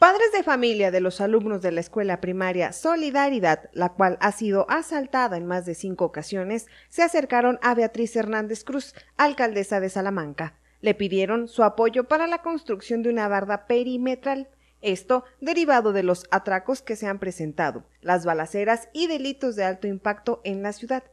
Padres de familia de los alumnos de la escuela primaria Solidaridad, la cual ha sido asaltada en más de cinco ocasiones, se acercaron a Beatriz Hernández Cruz, alcaldesa de Salamanca. Le pidieron su apoyo para la construcción de una barda perimetral. Esto derivado de los atracos que se han presentado, las balaceras y delitos de alto impacto en la ciudad.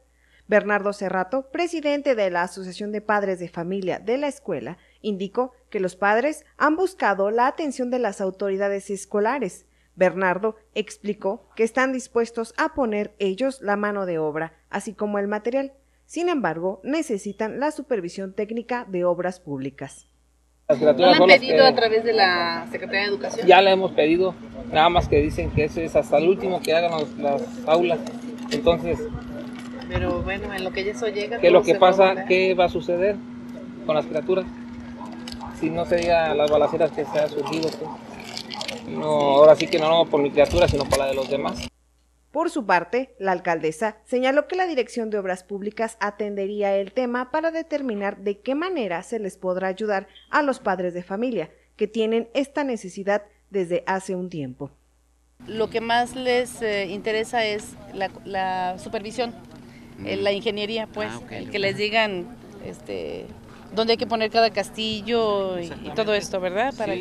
Bernardo Cerrato, presidente de la Asociación de Padres de Familia de la Escuela, indicó que los padres han buscado la atención de las autoridades escolares. Bernardo explicó que están dispuestos a poner ellos la mano de obra, así como el material. Sin embargo, necesitan la supervisión técnica de obras públicas. la han pedido a través de la Secretaría de Educación? Ya la hemos pedido, nada más que dicen que eso es hasta el último que hagan las aulas. Entonces, pero bueno, en lo que eso llega. ¿Qué es lo que pasa? ¿Qué va a suceder con las criaturas? Si no se diga las balaceras que se han surgido, pues. No, ahora sí que no, no por mi criatura, sino por la de los demás. Por su parte, la alcaldesa señaló que la Dirección de Obras Públicas atendería el tema para determinar de qué manera se les podrá ayudar a los padres de familia que tienen esta necesidad desde hace un tiempo. Lo que más les eh, interesa es la, la supervisión eh, la ingeniería, pues, ah, el que les digan este, dónde hay que poner cada castillo y, todo esto, ¿verdad? Para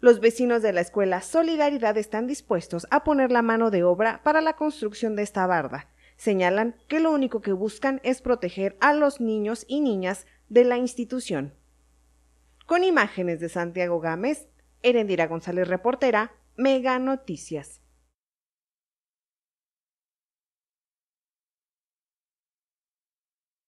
Los vecinos de la escuela Solidaridad están dispuestos a poner la mano de obra para la construcción de esta barda. Señalan que lo único que buscan es proteger a los niños y niñas de la institución. Con imágenes de Santiago Gámez, Erendira González, reportera, Mega Noticias.